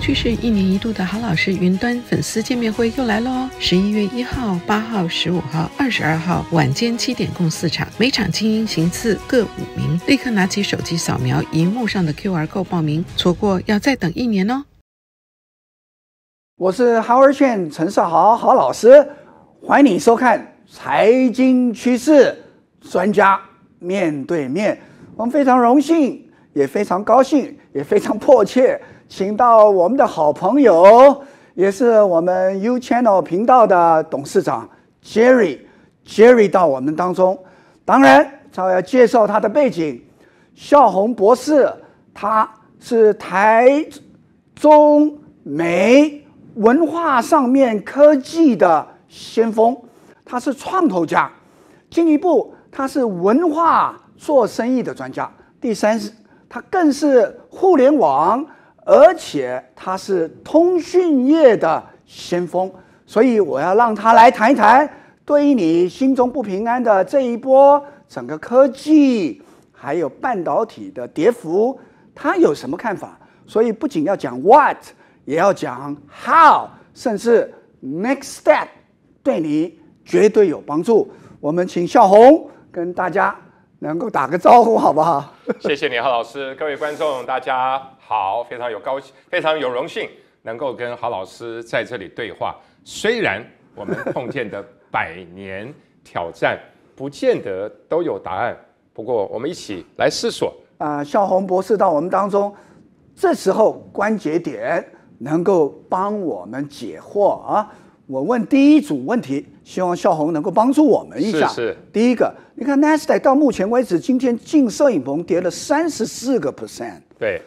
趋势一年一度的好老师云端粉丝见面会又来了哦！十一月一号、八号、十五号、二十二号晚间七点，共四场，每场精英行刺各五名。立刻拿起手机扫描荧幕上的 Q R code 报名，错过要再等一年哦！我是哈尔滨陈少豪好老师，欢迎收看财经趋势专家面对面。我们非常荣幸，也非常高兴，也非常迫切。请到我们的好朋友，也是我们 U Channel 频道的董事长 Jerry，Jerry 到我们当中。当然，他要介绍他的背景。笑红博士，他是台中美文化上面科技的先锋，他是创投家。进一步，他是文化做生意的专家。第三是，他更是互联网。而且他是通讯业的先锋，所以我要让他来谈一谈，对于你心中不平安的这一波整个科技还有半导体的跌幅，他有什么看法？所以不仅要讲 what，也要讲 how，甚至 next step，对你绝对有帮助。我们请小红跟大家。能够打个招呼好不好？谢谢你，郝老师，各位观众，大家好，非常有高兴，非常有荣幸能够跟郝老师在这里对话。虽然我们碰见的百年挑战不见得都有答案，不过我们一起来思索。啊，肖红博士到我们当中，这时候关节点能够帮我们解惑啊。我问第一组问题，希望笑红能够帮助我们一下。是是。第一个，你看 Nasdaq 到目前为止，今天进摄影棚跌了三十四个 percent。对。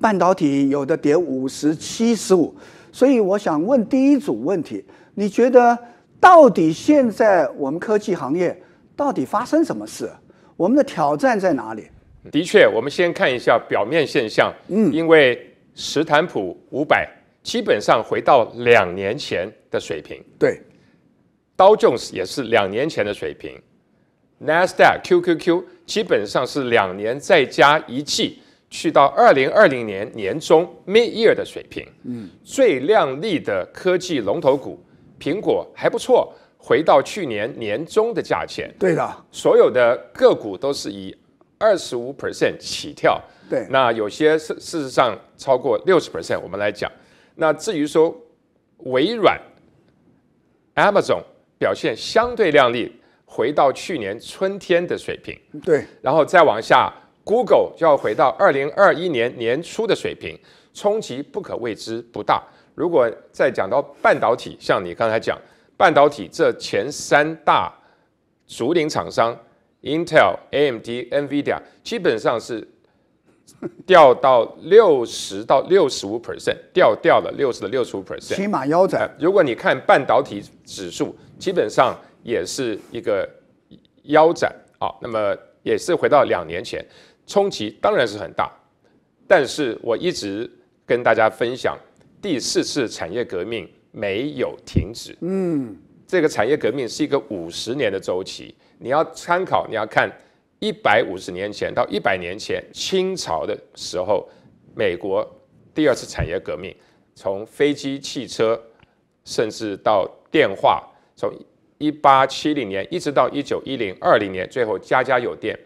半导体有的跌五十七十五，所以我想问第一组问题：你觉得到底现在我们科技行业到底发生什么事？我们的挑战在哪里？的确，我们先看一下表面现象。嗯。因为史坦普五百基本上回到两年前。的水平，对，道琼斯也是两年前的水平，a s d a QQQ 基本上是两年再加一季，去到二零二零年年中 mid year 的水平，嗯，最亮丽的科技龙头股苹果还不错，回到去年年中的价钱，对的，所有的个股都是以二十五 percent 起跳，对，那有些事事实上超过六十 percent，我们来讲，那至于说微软。Amazon 表现相对靓丽，回到去年春天的水平。对，然后再往下，Google 就要回到二零二一年年初的水平，冲击不可谓之不大。如果再讲到半导体，像你刚才讲，半导体这前三大主领厂商，Intel、AMD、NVIDIA，基本上是。掉到六十到六十五 percent，掉掉了六十到六十五 percent，起码腰斩。如果你看半导体指数，基本上也是一个腰斩啊，那么也是回到两年前，冲击当然是很大。但是我一直跟大家分享，第四次产业革命没有停止。嗯，这个产业革命是一个五十年的周期，你要参考，你要看。一百五十年前到一百年前，清朝的时候，美国第二次产业革命，从飞机、汽车，甚至到电话，从一八七零年一直到一九一零二零年，最后家家有电，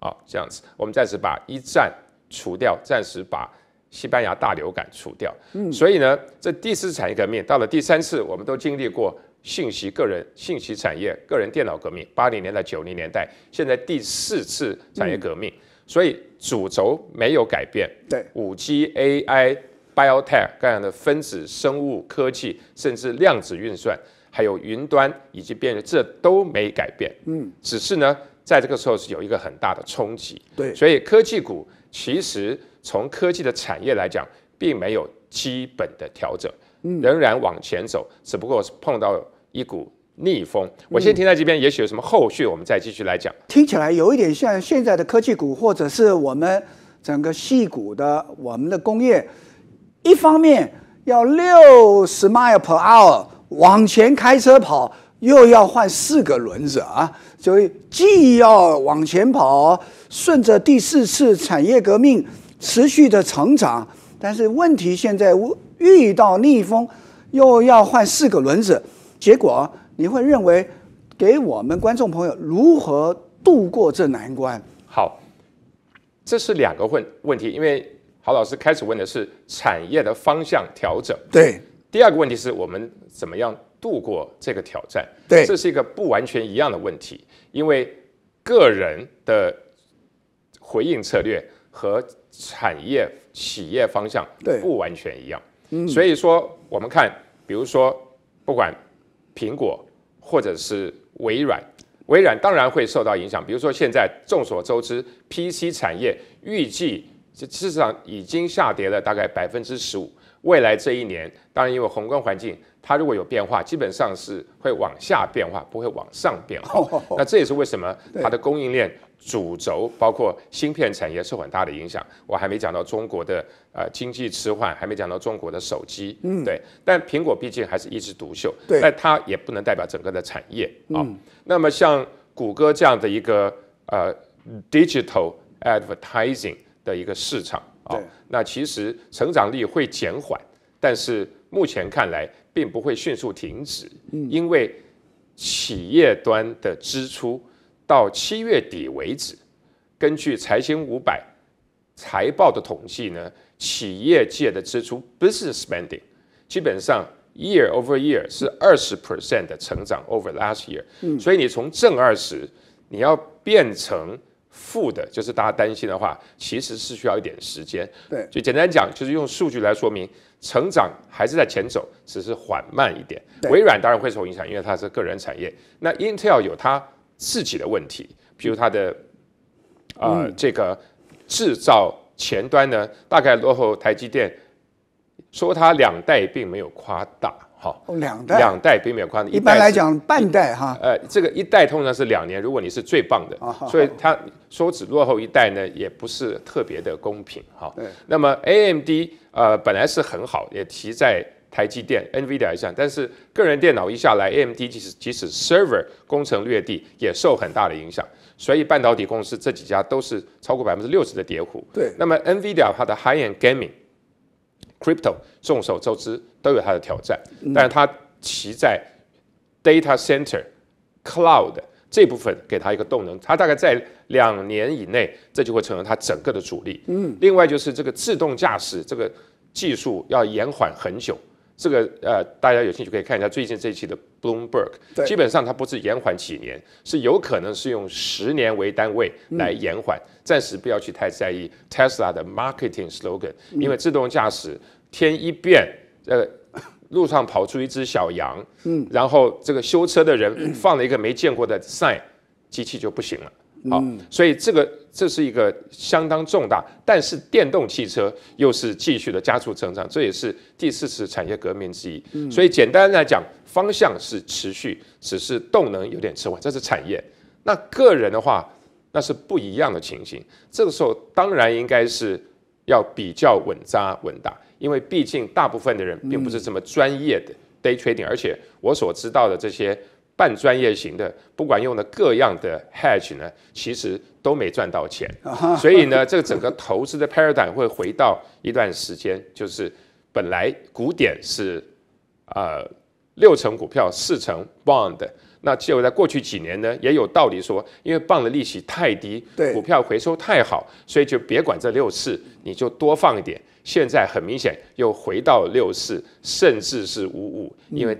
啊，这样子。我们暂时把一战除掉，暂时把西班牙大流感除掉。嗯，所以呢，这第四次产业革命到了第三次，我们都经历过。信息个人信息产业、个人电脑革命，八零年代、九零年代，现在第四次产业革命，所以主轴没有改变。对，五 G、AI、Biotech、各样的分子生物科技，甚至量子运算，还有云端以及边缘，这都没改变。嗯，只是呢，在这个时候是有一个很大的冲击。对，所以科技股其实从科技的产业来讲，并没有。基本的调整，仍然往前走，只不过是碰到一股逆风。我先停在这边，也许有什么后续，我们再继续来讲。听起来有一点像现在的科技股，或者是我们整个细股的我们的工业，一方面要六十 mile per hour 往前开车跑，又要换四个轮子啊，所以既要往前跑，顺着第四次产业革命持续的成长。但是问题现在遇到逆风，又要换四个轮子，结果你会认为给我们观众朋友如何度过这难关？好，这是两个问问题，因为郝老师开始问的是产业的方向调整，对，第二个问题是我们怎么样度过这个挑战？对，这是一个不完全一样的问题，因为个人的回应策略。和产业企业方向不完全一样，所以说我们看，比如说不管苹果或者是微软，微软当然会受到影响。比如说现在众所周知，PC 产业预计这事实上已经下跌了大概百分之十五，未来这一年，当然因为宏观环境它如果有变化，基本上是会往下变化，不会往上变。化。那这也是为什么它的供应链。主轴包括芯片产业受很大的影响，我还没讲到中国的呃经济迟缓，还没讲到中国的手机，对。但苹果毕竟还是一枝独秀，但它也不能代表整个的产业啊。那么像谷歌这样的一个呃 digital advertising 的一个市场啊，那其实成长力会减缓，但是目前看来并不会迅速停止，因为企业端的支出。到七月底为止，根据财新五百财报的统计呢，企业界的支出 （business spending） 基本上 year over year 是二十 percent 的成长 over last year。所以你从正二十，你要变成负的，就是大家担心的话，其实是需要一点时间。对，就简单讲，就是用数据来说明，成长还是在前走，只是缓慢一点。微软当然会受影响，因为它是个人产业。那 Intel 有它。自己的问题，比如它的，啊，这个制造前端呢，大概落后台积电，说它两代并没有夸大，哈，两代两代并没有夸大，一般来讲半代哈，呃，这个一代通常是两年，如果你是最棒的，所以它说只落后一代呢，也不是特别的公平，哈，那么 A M D 呃本来是很好，也提在。台积电、NVIDIA 一下，但是个人电脑一下来，AMD 即使即使 server 攻城略地也受很大的影响。所以半导体公司这几家都是超过百分之六十的跌幅。对。那么 NVIDIA 它的 high-end gaming、crypto 众所周知都有它的挑战，但是它骑在 data center、cloud 这部分给它一个动能，它大概在两年以内，这就会成为它整个的主力。嗯。另外就是这个自动驾驶这个技术要延缓很久。这个呃，大家有兴趣可以看一下最近这一期的《Bloomberg》，基本上它不是延缓几年，是有可能是用十年为单位来延缓。暂时不要去太在意 Tesla 的 marketing slogan，因为自动驾驶天一变，呃，路上跑出一只小羊，然后这个修车的人放了一个没见过的 sign，机器就不行了。好，所以这个这是一个相当重大，但是电动汽车又是继续的加速成长，这也是第四次产业革命之一。所以简单来讲，方向是持续，只是动能有点迟缓，这是产业。那个人的话，那是不一样的情形。这个时候当然应该是要比较稳扎稳打，因为毕竟大部分的人并不是这么专业的 day trading，而且我所知道的这些。半专业型的，不管用的各样的 hedge 呢，其实都没赚到钱，所以呢，这个整个投资的 paradigm 会回到一段时间，就是本来古典是呃六成股票四成 bond，那结果在过去几年呢，也有道理说，因为棒的利息太低，股票回收太好，所以就别管这六次，你就多放一点。现在很明显又回到六四，甚至是五五，因为。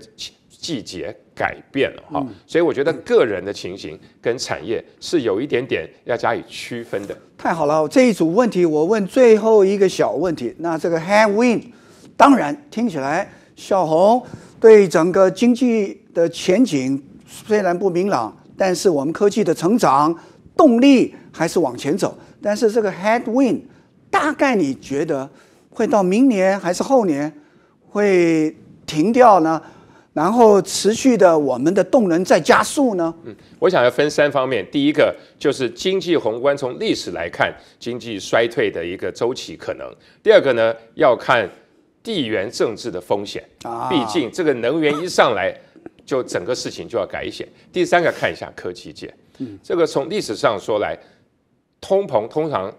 季节改变了哈，所以我觉得个人的情形跟产业是有一点点要加以区分的。太好了，这一组问题我问最后一个小问题。那这个 headwind，当然听起来小红对整个经济的前景虽然不明朗，但是我们科技的成长动力还是往前走。但是这个 headwind，大概你觉得会到明年还是后年会停掉呢？然后持续的，我们的动能在加速呢。嗯，我想要分三方面：第一个就是经济宏观，从历史来看，经济衰退的一个周期可能；第二个呢，要看地缘政治的风险，啊，毕竟这个能源一上来，就整个事情就要改写；第三个，看一下科技界，嗯，这个从历史上说来，通膨通常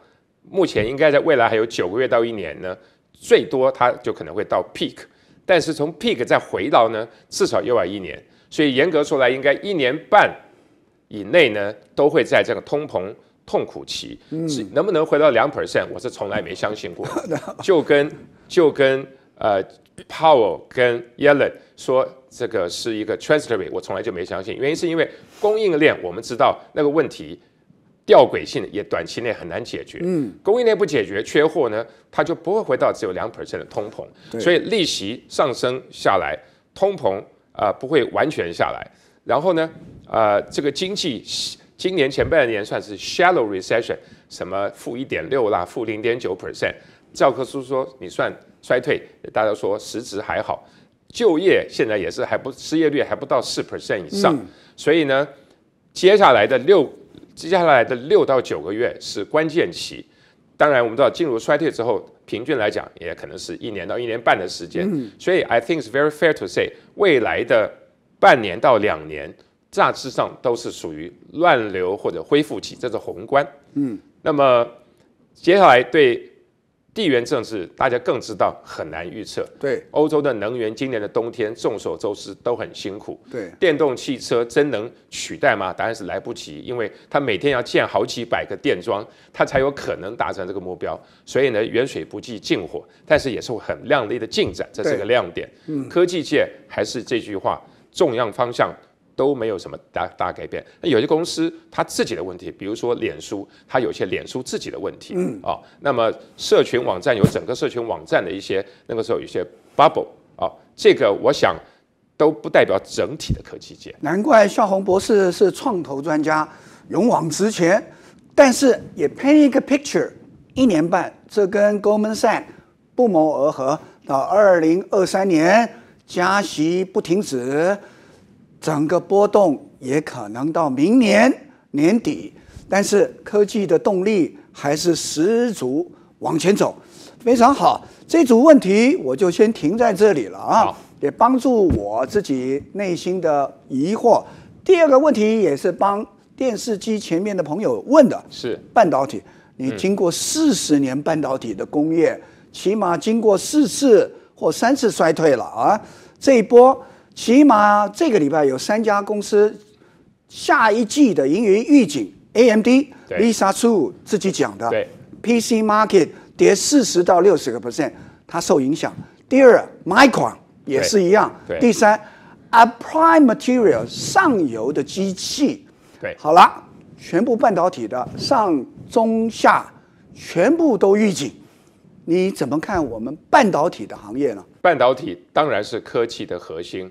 目前应该在未来还有九个月到一年呢，最多它就可能会到 peak。但是从 peak 再回到呢，至少又要一年，所以严格说来，应该一年半以内呢，都会在这个通膨痛苦期。嗯，能不能回到两 percent，我是从来没相信过。就跟就跟呃 Powell 跟 Yellen 说这个是一个 t r a n s i r a r y 我从来就没相信。原因是因为供应链，我们知道那个问题。掉轨性也短期内很难解决。嗯，供应链不解决，缺货呢，它就不会回到只有两 percent 的通膨。所以利息上升下来，通膨啊不会完全下来。然后呢，呃，这个经济今年前半年算是 shallow recession，什么负一点六啦，负零点九 percent。教科书说你算衰退，大家说实质还好。就业现在也是还不失业率还不到四 percent 以上。所以呢，接下来的六。接下来的六到九个月是关键期，当然我们知道进入衰退之后，平均来讲也可能是一年到一年半的时间。所以 I think it's very fair to say 未来的半年到两年，大致上都是属于乱流或者恢复期，这是宏观。嗯，那么接下来对。地缘政治，大家更知道很难预测。对，欧洲的能源今年的冬天，众所周知都很辛苦。对，电动汽车真能取代吗？答案是来不及，因为它每天要建好几百个电桩，它才有可能达成这个目标。所以呢，远水不济近火，但是也是会很亮丽的进展，这是个亮点。嗯，科技界还是这句话，重要方向。都没有什么大大改变。那有些公司它自己的问题，比如说脸书，它有些脸书自己的问题。嗯，啊，那么社群网站有整个社群网站的一些那个时候有些 bubble 啊，这个我想都不代表整体的科技界。难怪邵宏博士是创投专家，勇往直前，但是也 paint picture，一年半，这跟 g o d m a n s a h d 不谋而合。到二零二三年加息不停止。整个波动也可能到明年年底，但是科技的动力还是十足，往前走，非常好。这组问题我就先停在这里了啊，也帮助我自己内心的疑惑。第二个问题也是帮电视机前面的朋友问的，是半导体。你经过四十年半导体的工业，起码经过四次或三次衰退了啊，这一波。起码这个礼拜有三家公司下一季的盈余预警，AMD Lisa Chu 自己讲的，PC Market 跌四十到六十个 percent，它受影响。第二，Micron 也是一样。第三 a p r i m e m a t e r i a l 上游的机器，好了，全部半导体的上中下全部都预警，你怎么看我们半导体的行业呢？半导体当然是科技的核心。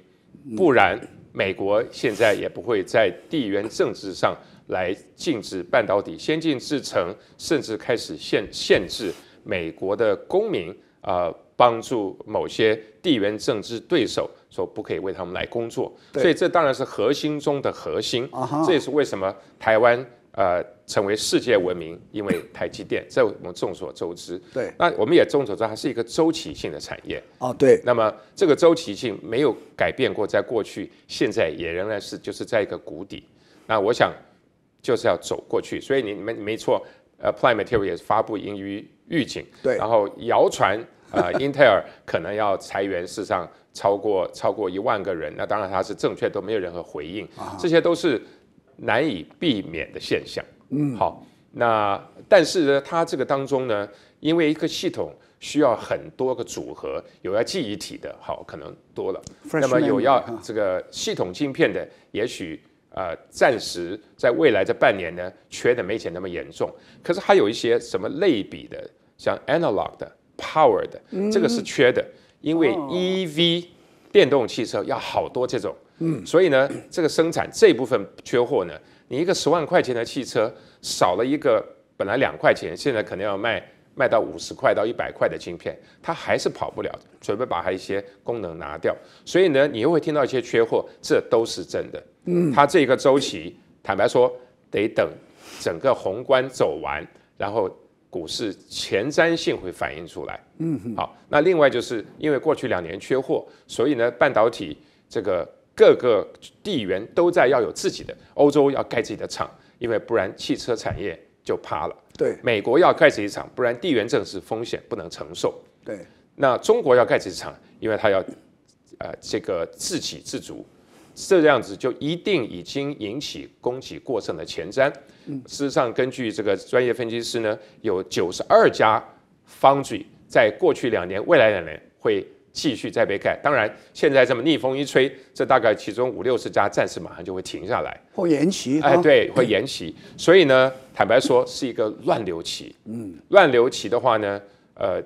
不然，美国现在也不会在地缘政治上来禁止半导体先进制程，甚至开始限限制美国的公民啊，帮助某些地缘政治对手，说不可以为他们来工作。所以这当然是核心中的核心。这也是为什么台湾。呃，成为世界闻名，因为台积电，这我们众所周知。对，那我们也众所周知，它是一个周期性的产业。哦，对。那么这个周期性没有改变过，在过去、现在也仍然是就是在一个谷底。那我想，就是要走过去。所以你、你们没错，呃，Prime Material 也是发布盈余预警。对。然后谣传，呃，Intel 可能要裁员，事实上超过超过一万个人。那当然它是正确，都没有任何回应。这些都是。难以避免的现象。嗯，好，那但是呢，它这个当中呢，因为一个系统需要很多个组合，有要记忆体的，好可能多了。那么有要这个系统晶片的，也许呃暂时在未来这半年呢，缺的没以前那么严重。可是还有一些什么类比的，像 analog 的、power 的，这个是缺的，因为 EV 电动汽车要好多这种。所以呢，这个生产这部分缺货呢，你一个十万块钱的汽车少了一个本来两块钱，现在可能要卖卖到五十块到一百块的晶片，它还是跑不了。准备把它一些功能拿掉，所以呢，你又会听到一些缺货，这都是真的。嗯，它这个周期，坦白说，得等整个宏观走完，然后股市前瞻性会反映出来。嗯，好，那另外就是因为过去两年缺货，所以呢，半导体这个。各个地缘都在要有自己的，欧洲要盖自己的厂，因为不然汽车产业就趴了。对，美国要盖自己厂，不然地缘政治风险不能承受。对，那中国要盖自己厂，因为它要，呃，这个自给自足，这样子就一定已经引起供给过剩的前瞻。嗯，事实上，根据这个专业分析师呢，有九十二家方嘴在过去两年、未来两年会。继续再被盖，当然现在这么逆风一吹，这大概其中五六十家暂时马上就会停下来或延期，哎，对，会延期。所以呢，坦白说是一个乱流期，嗯，乱流期的话呢，呃，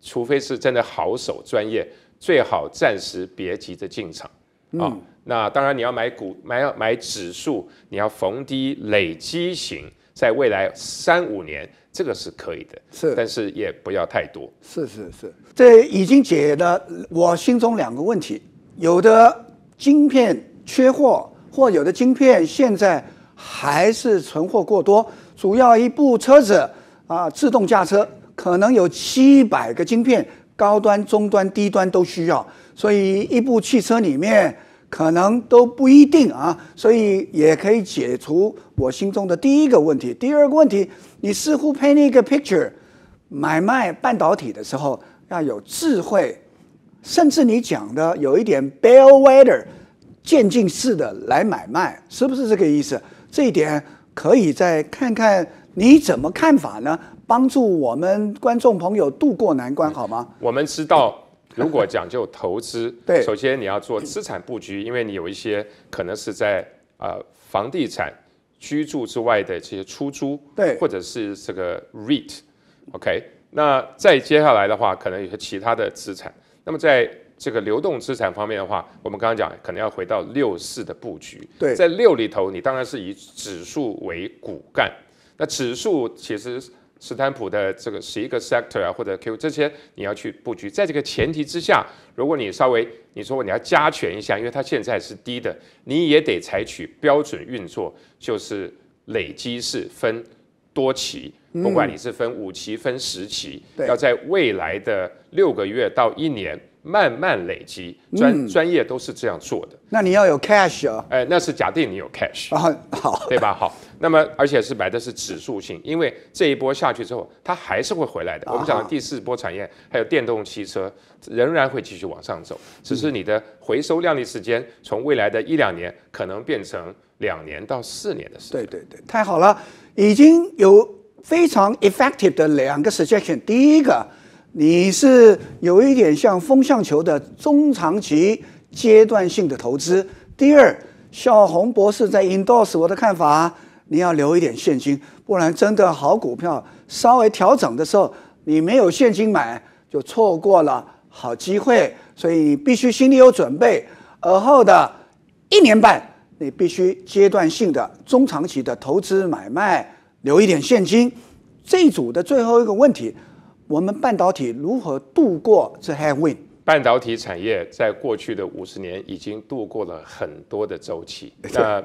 除非是真的好手专业，最好暂时别急着进场，嗯，那当然你要买股买买指数，你要逢低累积型。在未来三五年，这个是可以的，是，但是也不要太多。是是是，这已经解了我心中两个问题。有的晶片缺货，或有的晶片现在还是存货过多。主要一部车子啊，自动驾驶可能有七百个晶片，高端、中端、低端都需要，所以一部汽车里面。可能都不一定啊，所以也可以解除我心中的第一个问题。第二个问题，你似乎 p a i n t i picture，买卖半导体的时候要有智慧，甚至你讲的有一点 b e l l weather，渐进式的来买卖，是不是这个意思？这一点可以再看看你怎么看法呢？帮助我们观众朋友渡过难关好吗？我们知道。如果讲究投资，对，首先你要做资产布局，因为你有一些可能是在呃房地产居住之外的这些出租，对，或者是这个 REIT，OK，那再接下来的话，可能有些其他的资产。那么在这个流动资产方面的话，我们刚刚讲，可能要回到六四的布局。对，在六里头，你当然是以指数为骨干。那指数其实。斯坦普的这个十一个 sector 啊，或者 Q 这些，你要去布局。在这个前提之下，如果你稍微你说你要加权一下，因为它现在是低的，你也得采取标准运作，就是累积式分多期，不管你是分五期、分十期，要在未来的六个月到一年。慢慢累积，专专业都是这样做的。那你要有 cash 啊？哎，那是假定你有 cash 啊，好，对吧？好，那么而且是买的是指数性，因为这一波下去之后，它还是会回来的。我们讲第四波产业还有电动汽车仍然会继续往上走，只是你的回收量力时间从未来的一两年可能变成两年到四年的时间。对对对，太好了，已经有非常 effective 的两个 suggestion。第一个。你是有一点像风向球的中长期阶段性的投资。第二，小红博士在 e n d o s 我的看法，你要留一点现金，不然真的好股票稍微调整的时候，你没有现金买，就错过了好机会。所以你必须心里有准备，而后的一年半，你必须阶段性的中长期的投资买卖，留一点现金。这一组的最后一个问题。我们半导体如何度过这 headwind？半导体产业在过去的五十年已经度过了很多的周期。那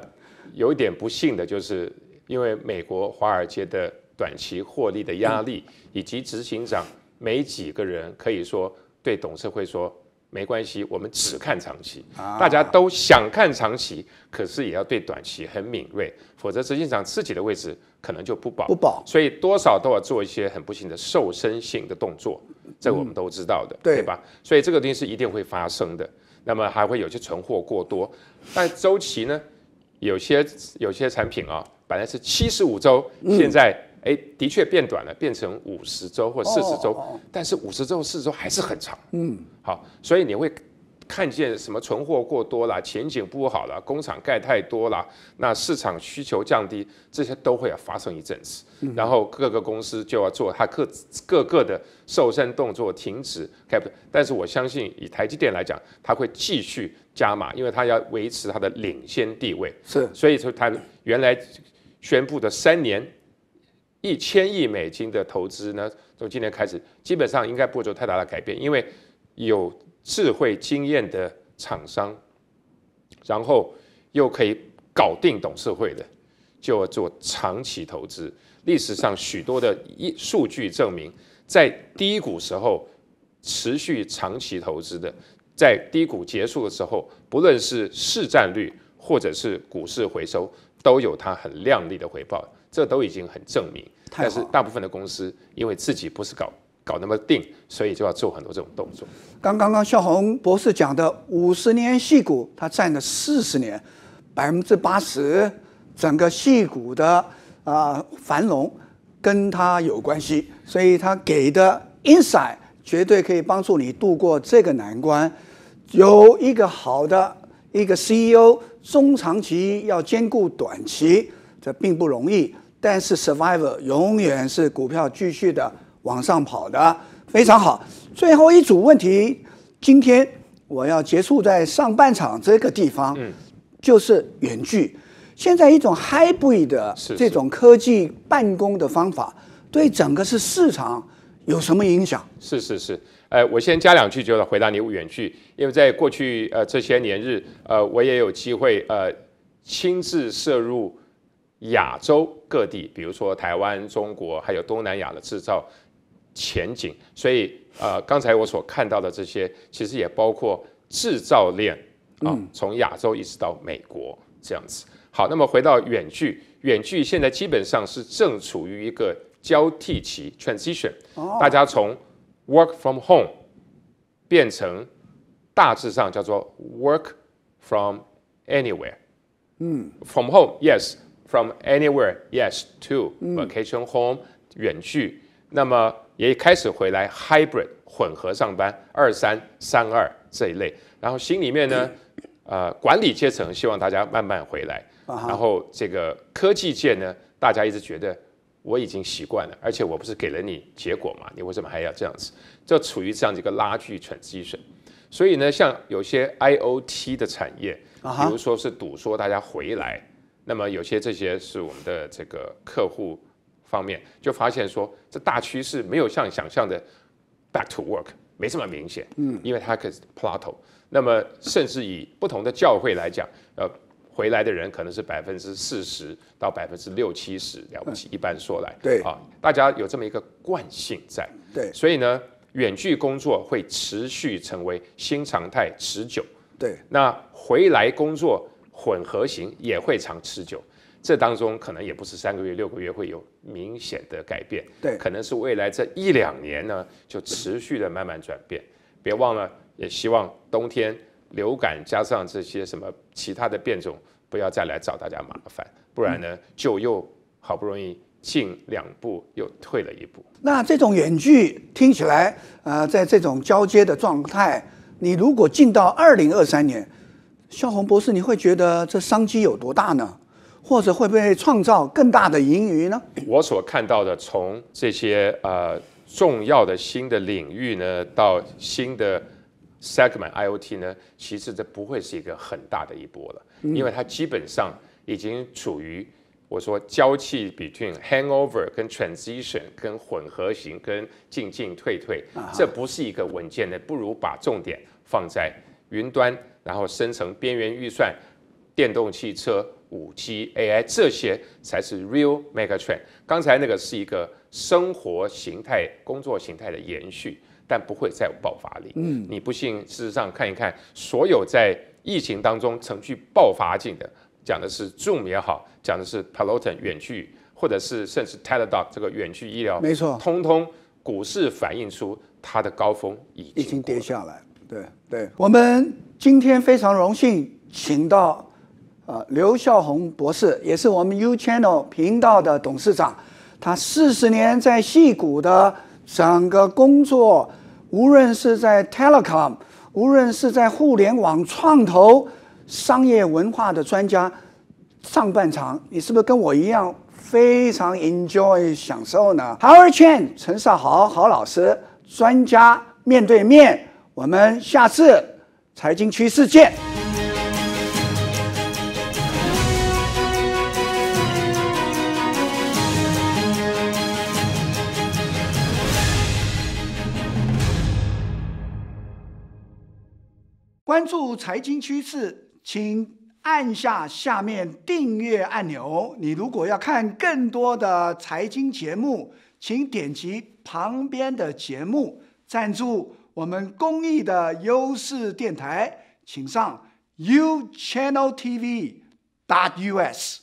有一点不幸的就是，因为美国华尔街的短期获利的压力，以及执行长没几个人可以说对董事会说。没关系，我们只看长期。大家都想看长期，可是也要对短期很敏锐，否则实际上自己的位置可能就不保不保。所以多少都要做一些很不幸的瘦身性的动作，这我们都知道的，对吧？所以这个东西是一定会发生的。那么还会有些存货过多，但周期呢？有些有些产品啊，本来是七十五周，现在。哎，的确变短了，变成五十周或四十周，但是五十周、四十周还是很长。嗯，好，所以你会看见什么存货过多了，前景不好了，工厂盖太多了，那市场需求降低，这些都会要发生一阵子。然后各个公司就要做它各各个的瘦身动作，停止盖但是我相信以台积电来讲，它会继续加码，因为它要维持它的领先地位。是，所以说它原来宣布的三年。一千亿美金的投资呢？从今年开始，基本上应该不做太大的改变，因为有智慧经验的厂商，然后又可以搞定董事会的，就要做长期投资。历史上许多的一数据证明，在低谷时候持续长期投资的，在低谷结束的时候，不论是市占率或者是股市回收，都有它很亮丽的回报。这都已经很证明，但是大部分的公司因为自己不是搞搞那么定，所以就要做很多这种动作。刚刚刚肖红博士讲的五十年细股，它占了四十年百分之八十，整个细股的啊繁荣跟它有关系，所以他给的 insight 绝对可以帮助你度过这个难关。有一个好的一个 CEO 中长期要兼顾短期，这并不容易。但是 s u r v i v o r 永远是股票继续的往上跑的，非常好。最后一组问题，今天我要结束在上半场这个地方，嗯，就是远距。现在一种 hybrid 这种科技办公的方法，对整个是市场有什么影响？是是是，呃，我先加两句就来回答你远距，因为在过去呃这些年日，呃，我也有机会呃亲自涉入。亚洲各地，比如说台湾、中国，还有东南亚的制造前景。所以，呃，刚才我所看到的这些，其实也包括制造链啊，从亚洲一直到美国这样子。好，那么回到远距，远距现在基本上是正处于一个交替期 （transition）。大家从 work from home 变成大致上叫做 work from anywhere。嗯，from home，yes。From anywhere, yes, to vacation home, 远距，那么也开始回来 hybrid 混合上班，二三三二这一类，然后心里面呢，呃，管理阶层希望大家慢慢回来，然后这个科技界呢，大家一直觉得我已经习惯了，而且我不是给了你结果吗？你为什么还要这样子？就处于这样的一个拉锯 transition。所以呢，像有些 I O T 的产业，比如说是赌说大家回来。那么有些这些是我们的这个客户方面就发现说，这大趋势没有像想象的 back to work 没这么明显，嗯，因为它可是 plateau。那么，甚至以不同的教会来讲，呃，回来的人可能是百分之四十到百分之六七十了不起。一般说来，对啊，大家有这么一个惯性在，对，所以呢，远距工作会持续成为新常态，持久。对，那回来工作。混合型也会长持久，这当中可能也不是三个月、六个月会有明显的改变，对，可能是未来这一两年呢就持续的慢慢转变。别忘了，也希望冬天流感加上这些什么其他的变种不要再来找大家麻烦，不然呢就又好不容易进两步又退了一步。那这种远距听起来，呃，在这种交接的状态，你如果进到二零二三年。肖红博士，你会觉得这商机有多大呢？或者会不会创造更大的盈余呢？我所看到的，从这些呃重要的新的领域呢，到新的 segment IoT 呢，其实这不会是一个很大的一波了，因为它基本上已经处于我说交替 between hangover、跟 transition、跟混合型、跟进进退退，这不是一个稳健的，不如把重点放在云端。然后生成边缘预算，电动汽车、5G、AI 这些才是 real megatrend。刚才那个是一个生活形态、工作形态的延续，但不会再有爆发力。嗯，你不信？事实上，看一看所有在疫情当中程序爆发性的，讲的是 Zoom 也好，讲的是 Peloton 远距，或者是甚至 TeleDoc 这个远距医疗，没错，通通股市反映出它的高峰已经已经跌下来。对对，我们今天非常荣幸请到，呃刘孝宏博士，也是我们 U Channel 频道的董事长。他四十年在戏谷的整个工作，无论是在 Telecom，无论是在互联网创投、商业文化的专家。上半场，你是不是跟我一样非常 enjoy 享受呢？Howard Chen 陈少豪好老师，专家面对面。我们下次财经趋势见。关注财经趋势，请按下下面订阅按钮。你如果要看更多的财经节目，请点击旁边的节目赞助。我们公益的优势电台，请上 uchanneltv.dot.us。